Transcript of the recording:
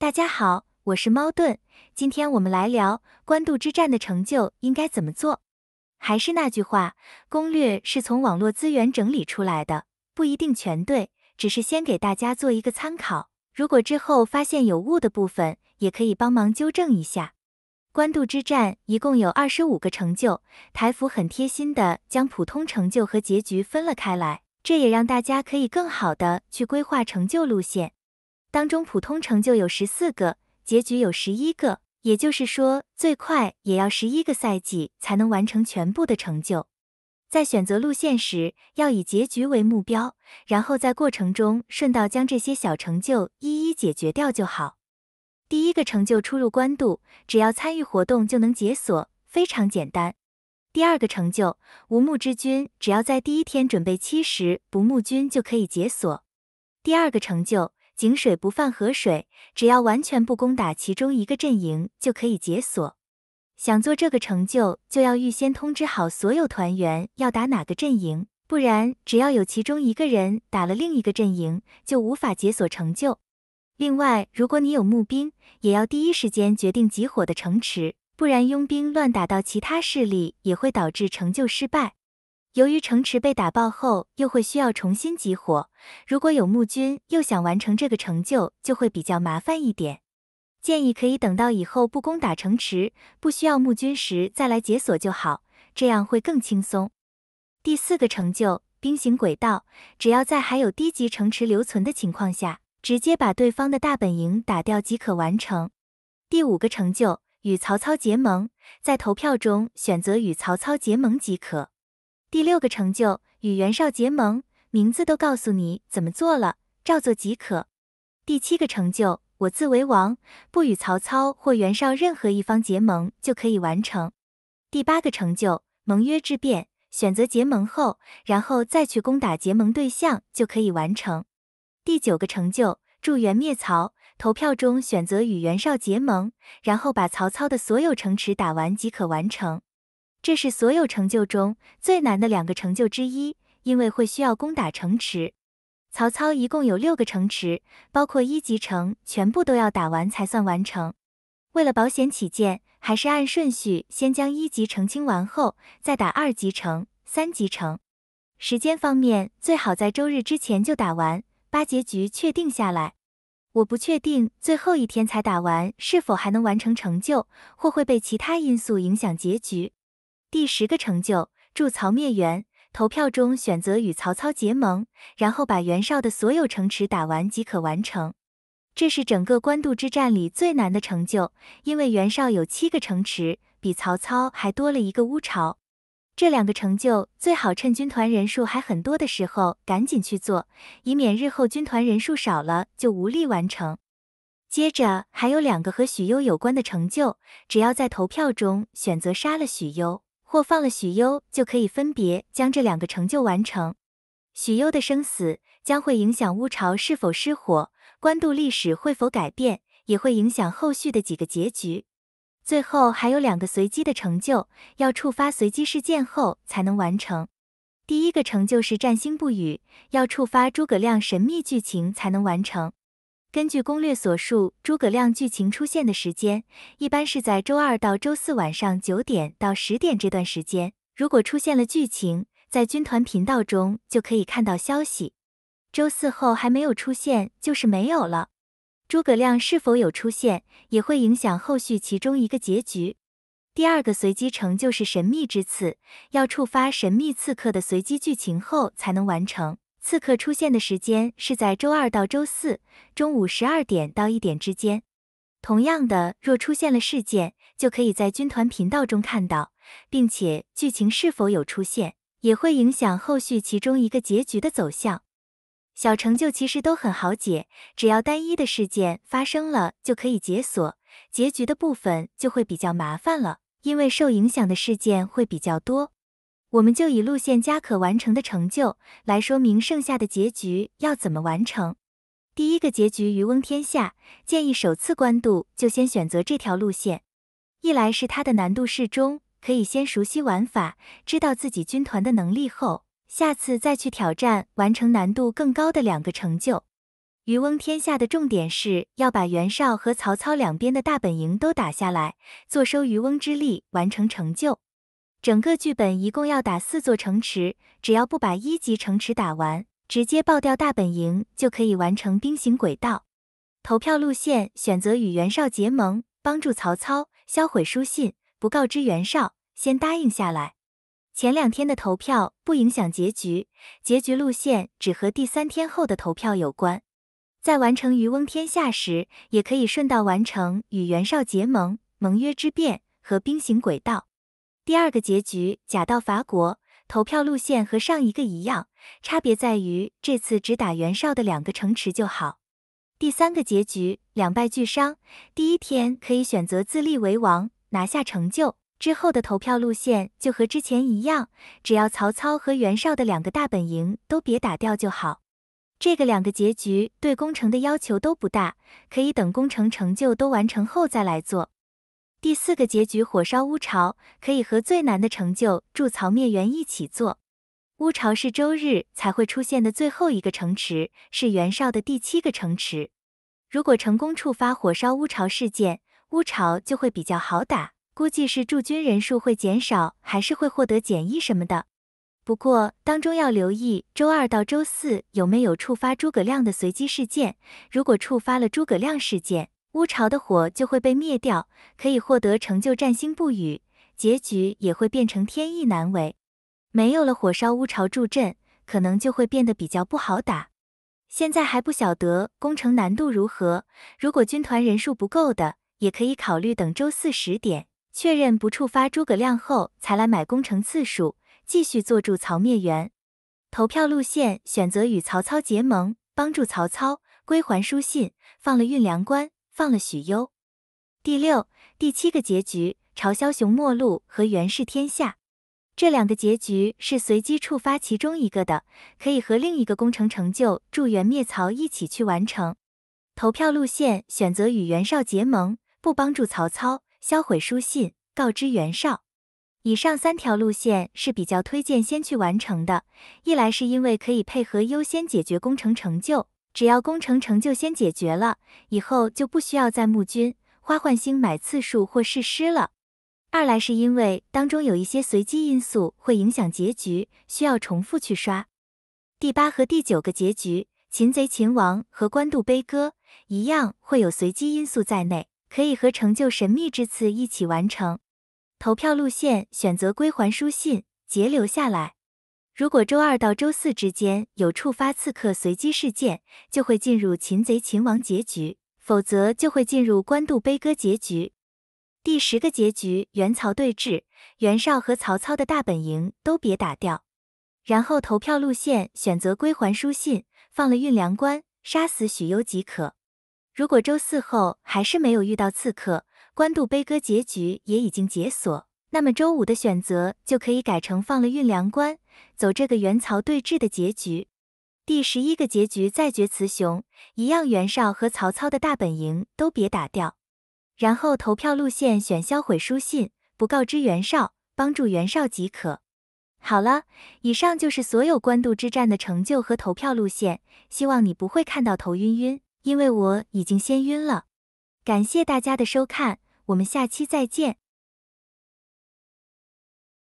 大家好，我是猫顿，今天我们来聊官渡之战的成就应该怎么做。还是那句话，攻略是从网络资源整理出来的，不一定全对，只是先给大家做一个参考。如果之后发现有误的部分，也可以帮忙纠正一下。官渡之战一共有二十五个成就，台服很贴心的将普通成就和结局分了开来，这也让大家可以更好的去规划成就路线。当中普通成就有十四个，结局有十一个，也就是说最快也要十一个赛季才能完成全部的成就。在选择路线时，要以结局为目标，然后在过程中顺道将这些小成就一一解决掉就好。第一个成就出入官渡，只要参与活动就能解锁，非常简单。第二个成就无木之军，只要在第一天准备七十不牧军就可以解锁。第二个成就。井水不犯河水，只要完全不攻打其中一个阵营，就可以解锁。想做这个成就，就要预先通知好所有团员要打哪个阵营，不然只要有其中一个人打了另一个阵营，就无法解锁成就。另外，如果你有募兵，也要第一时间决定集火的城池，不然佣兵乱打到其他势力，也会导致成就失败。由于城池被打爆后又会需要重新集火，如果有募军又想完成这个成就，就会比较麻烦一点。建议可以等到以后不攻打城池、不需要募军时再来解锁就好，这样会更轻松。第四个成就兵行轨道，只要在还有低级城池留存的情况下，直接把对方的大本营打掉即可完成。第五个成就与曹操结盟，在投票中选择与曹操结盟即可。第六个成就与袁绍结盟，名字都告诉你怎么做了，照做即可。第七个成就我自为王，不与曹操或袁绍任何一方结盟就可以完成。第八个成就盟约之变，选择结盟后，然后再去攻打结盟对象就可以完成。第九个成就助袁灭曹，投票中选择与袁绍结盟，然后把曹操的所有城池打完即可完成。这是所有成就中最难的两个成就之一，因为会需要攻打城池。曹操一共有六个城池，包括一级城，全部都要打完才算完成。为了保险起见，还是按顺序先将一级城清完，后再打二级城、三级城。时间方面，最好在周日之前就打完，把结局确定下来。我不确定最后一天才打完是否还能完成成就，或会被其他因素影响结局。第十个成就：助曹灭袁。投票中选择与曹操结盟，然后把袁绍的所有城池打完即可完成。这是整个官渡之战里最难的成就，因为袁绍有七个城池，比曹操还多了一个乌巢。这两个成就最好趁军团人数还很多的时候赶紧去做，以免日后军团人数少了就无力完成。接着还有两个和许攸有关的成就，只要在投票中选择杀了许攸。或放了许攸，就可以分别将这两个成就完成。许攸的生死将会影响乌巢是否失火，官渡历史会否改变，也会影响后续的几个结局。最后还有两个随机的成就，要触发随机事件后才能完成。第一个成就是占星不语，要触发诸葛亮神秘剧情才能完成。根据攻略所述，诸葛亮剧情出现的时间一般是在周二到周四晚上九点到十点这段时间。如果出现了剧情，在军团频道中就可以看到消息。周四后还没有出现，就是没有了。诸葛亮是否有出现，也会影响后续其中一个结局。第二个随机成就就是神秘之刺，要触发神秘刺客的随机剧情后才能完成。刺客出现的时间是在周二到周四中午十二点到一点之间。同样的，若出现了事件，就可以在军团频道中看到，并且剧情是否有出现，也会影响后续其中一个结局的走向。小成就其实都很好解，只要单一的事件发生了就可以解锁。结局的部分就会比较麻烦了，因为受影响的事件会比较多。我们就以路线加可完成的成就来说明剩下的结局要怎么完成。第一个结局“渔翁天下”，建议首次官渡就先选择这条路线，一来是它的难度适中，可以先熟悉玩法，知道自己军团的能力后，下次再去挑战完成难度更高的两个成就。“渔翁天下”的重点是要把袁绍和曹操两边的大本营都打下来，坐收渔翁之利，完成成就。整个剧本一共要打四座城池，只要不把一级城池打完，直接爆掉大本营就可以完成兵行轨道。投票路线选择与袁绍结盟，帮助曹操销毁书信，不告知袁绍，先答应下来。前两天的投票不影响结局，结局路线只和第三天后的投票有关。在完成渔翁天下时，也可以顺道完成与袁绍结盟、盟约之变和兵行轨道。第二个结局，假到法国投票路线和上一个一样，差别在于这次只打袁绍的两个城池就好。第三个结局，两败俱伤。第一天可以选择自立为王，拿下成就之后的投票路线就和之前一样，只要曹操和袁绍的两个大本营都别打掉就好。这个两个结局对攻城的要求都不大，可以等攻城成就都完成后再来做。第四个结局火烧乌巢，可以和最难的成就筑巢灭猿一起做。乌巢是周日才会出现的最后一个城池，是袁绍的第七个城池。如果成功触发火烧乌巢事件，乌巢就会比较好打，估计是驻军人数会减少，还是会获得减益什么的。不过当中要留意周二到周四有没有触发诸葛亮的随机事件，如果触发了诸葛亮事件。乌巢的火就会被灭掉，可以获得成就战星不语，结局也会变成天意难违。没有了火烧乌巢助阵，可能就会变得比较不好打。现在还不晓得攻城难度如何，如果军团人数不够的，也可以考虑等周四十点确认不触发诸葛亮后，才来买攻城次数，继续做助曹灭袁。投票路线选择与曹操结盟，帮助曹操归还书信，放了运粮官。放了许攸。第六、第七个结局：朝枭雄末路和袁氏天下。这两个结局是随机触发其中一个的，可以和另一个工程成就助袁灭曹一起去完成。投票路线选择与袁绍结盟，不帮助曹操，销毁书信，告知袁绍。以上三条路线是比较推荐先去完成的，一来是因为可以配合优先解决工程成就。只要工程成就先解决了，以后就不需要再募军、花换星、买次数或试尸了。二来是因为当中有一些随机因素会影响结局，需要重复去刷。第八和第九个结局，擒贼擒王和官渡悲歌一样会有随机因素在内，可以和成就神秘之刺一起完成。投票路线选择归还书信，截留下来。如果周二到周四之间有触发刺客随机事件，就会进入擒贼擒王结局，否则就会进入官渡悲歌结局。第十个结局袁曹对峙，袁绍和曹操的大本营都别打掉，然后投票路线选择归还书信，放了运粮官，杀死许攸即可。如果周四后还是没有遇到刺客，官渡悲歌结局也已经解锁。那么周五的选择就可以改成放了运粮官，走这个元曹对峙的结局。第十一个结局再决雌雄，一样袁绍和曹操的大本营都别打掉。然后投票路线选销毁书信，不告知袁绍，帮助袁绍即可。好了，以上就是所有官渡之战的成就和投票路线。希望你不会看到头晕晕，因为我已经先晕了。感谢大家的收看，我们下期再见。